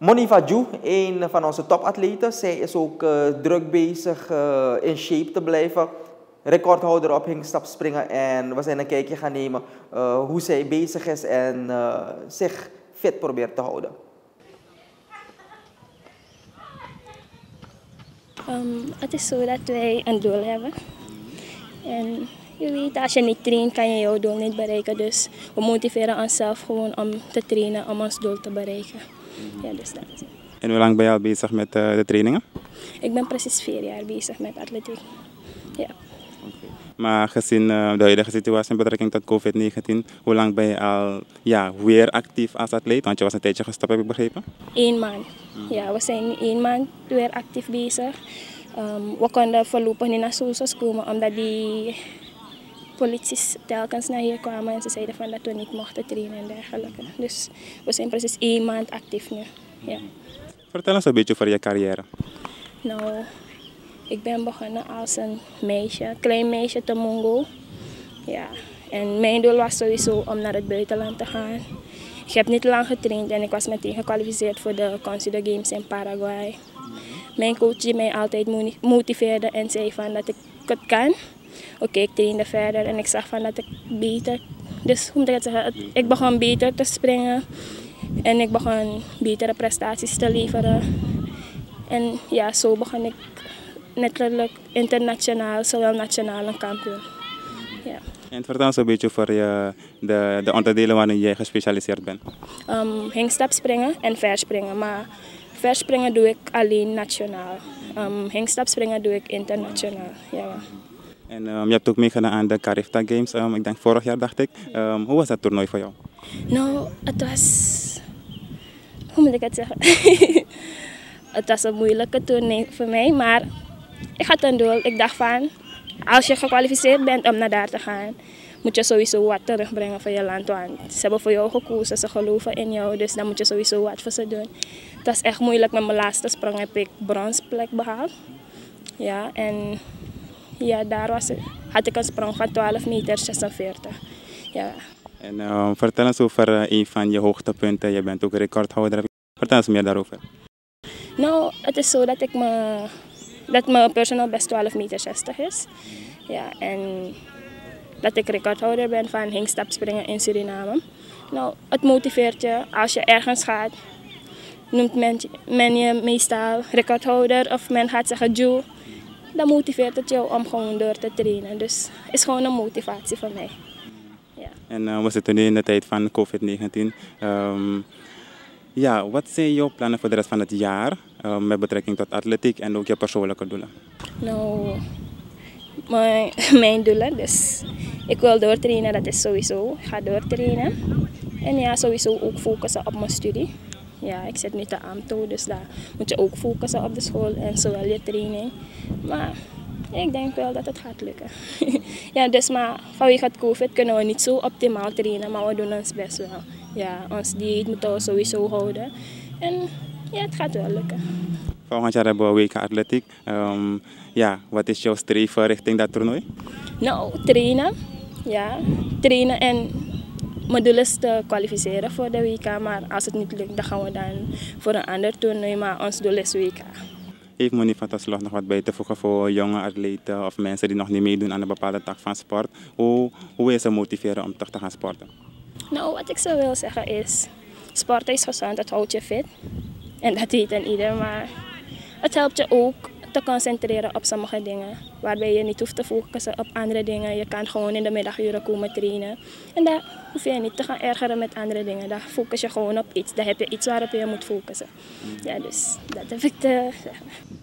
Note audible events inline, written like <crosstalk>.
Monifa Ju, een van onze topatleten. Zij is ook uh, druk bezig eh, in shape te blijven. Recordhouder op hingstap springen. En we zijn een kijkje gaan nemen eh, hoe zij bezig is en zich fit probeert te houden. Ehm, het is zo dat wij een doel hebben. En je weet, als je niet traint, kan je jouw doel niet bereiken. Dus we motiveren onszelf gewoon om te trainen om ons doel te bereiken. Ja, dus dat is het. En hoe lang ben je al bezig met eh, de trainingen? Ik ben precies vier jaar bezig met atletiek. Ja. Maar gezien eh, de huidige situatie in betrekking tot COVID-19, hoe lang ben je al ja, weer actief als atleet? Want je was een tijdje gestopt, heb ik begrepen? Eén maand. Ja, we zijn nu één maand weer actief bezig. Um, we konden voorlopig niet naar Soesas komen omdat die polities telkens naar hier kwamen en ze zeiden van dat we niet mochten trainen en dergelijke. Dus we zijn precies één maand actief nu. Ja. Vertel eens een beetje over je carrière. Nou, ik ben begonnen als een meisje, klein meisje te Mongo. Ja. En mijn doel was sowieso om naar het buitenland te gaan. Ik heb niet lang getraind en ik was meteen gekwalificeerd voor de consider Games in Paraguay. Mijn coach die mij altijd motiveerde en zei van dat ik het kan oké, ik trainde verder en ik zag van dat ik beter. Dus hoe moet ik het zeggen? Ik begon beter te springen en ik begon betere prestaties te leveren. En ja, zo begon ik letterlijk internationaal, zowel nationaal en kampioen. Ja. En vertel eens een beetje voor je, eh, de, de onderdelen waarin jij gespecialiseerd bent. Um, springen en verspringen. Maar verspringen doe ik alleen nationaal. Um, springen doe ik internationaal. Ja. En ehm, je hebt ook meegedaan aan de Carifta Games, ehm, ik denk vorig jaar dacht ik. Ehm, hoe was dat toernooi voor jou? Nou, het was... Hoe moet ik het zeggen? <laughs> het was een moeilijke toernooi voor mij, maar ik had een doel. Ik dacht van, als je gekwalificeerd bent om naar daar te gaan, moet je sowieso wat terugbrengen voor je land. Want ze hebben voor jou gekozen, ze geloven in jou, dus dan moet je sowieso wat voor ze doen. Het was echt moeilijk. Met mijn laatste sprong heb ik bronsplek behaald. Ja, en ja, daar was, had ik een sprong van 12 meter 46. Ja. En eh, vertel eens over eh, een van je hoogtepunten. Je bent ook recordhouder. Vertel eens meer daarover. Nou, het is zo dat ik me, dat mijn personal best 12 meter 60 is. Ja, en dat ik recordhouder ben van hingstapspringen in Suriname. Nou, het motiveert je als je ergens gaat. Noemt men, men je meestal recordhouder of men gaat zeggen Joe, dan motiveert het jou om gewoon door te trainen. Dus het is gewoon een motivatie voor mij. Ja. En uh, we zitten nu in de tijd van COVID-19. Ehm, ja, wat zijn jouw plannen voor de rest van het jaar eh, met betrekking tot atletiek en ook je persoonlijke doelen? Nou, mijn, <laughs> mijn doelen. Dus ik wil doortrainen, dat is sowieso. Ik ga doortrainen. En ja, sowieso ook focussen op mijn studie ja, ik zit nu te AMTO, dus daar moet je ook focussen op de school en zowel je training. Maar ik denk wel dat het gaat lukken. <laughs> ja, dus maar vanwege het COVID kunnen we niet zo optimaal trainen, maar we doen ons best wel. Ja, ons dieet moeten we sowieso houden. En ja, het gaat wel lukken. Volgend jaar hebben we WK Atletiek. Ehm, ja, wat is jouw streven richting dat toernooi? Nou, trainen. Ja, trainen en mijn doel te kwalificeren voor de WK, maar als het niet lukt, dan gaan we dan voor een ander toernooi. Maar ons doel is WK. Heeft Moni van Tasselog nog wat bij te voegen voor jonge atleten of mensen die nog niet meedoen aan een bepaalde tak van sport? Hoe, hoe wil je ze motiveren om toch te gaan sporten? Nou, wat ik zou wil zeggen is, sporten is gezond, dat houdt je fit. En dat deed en ieder, maar het helpt je ook te concentreren op sommige dingen. Waarbij je niet hoeft te focussen op andere dingen. Je kan gewoon in de middaguren komen trainen. En daar hoef je niet te gaan ergeren met andere dingen. Daar focus je gewoon op iets. Daar heb je iets waarop je moet focussen. Ja, dus dat heb ik te eh, zeggen. <laughs>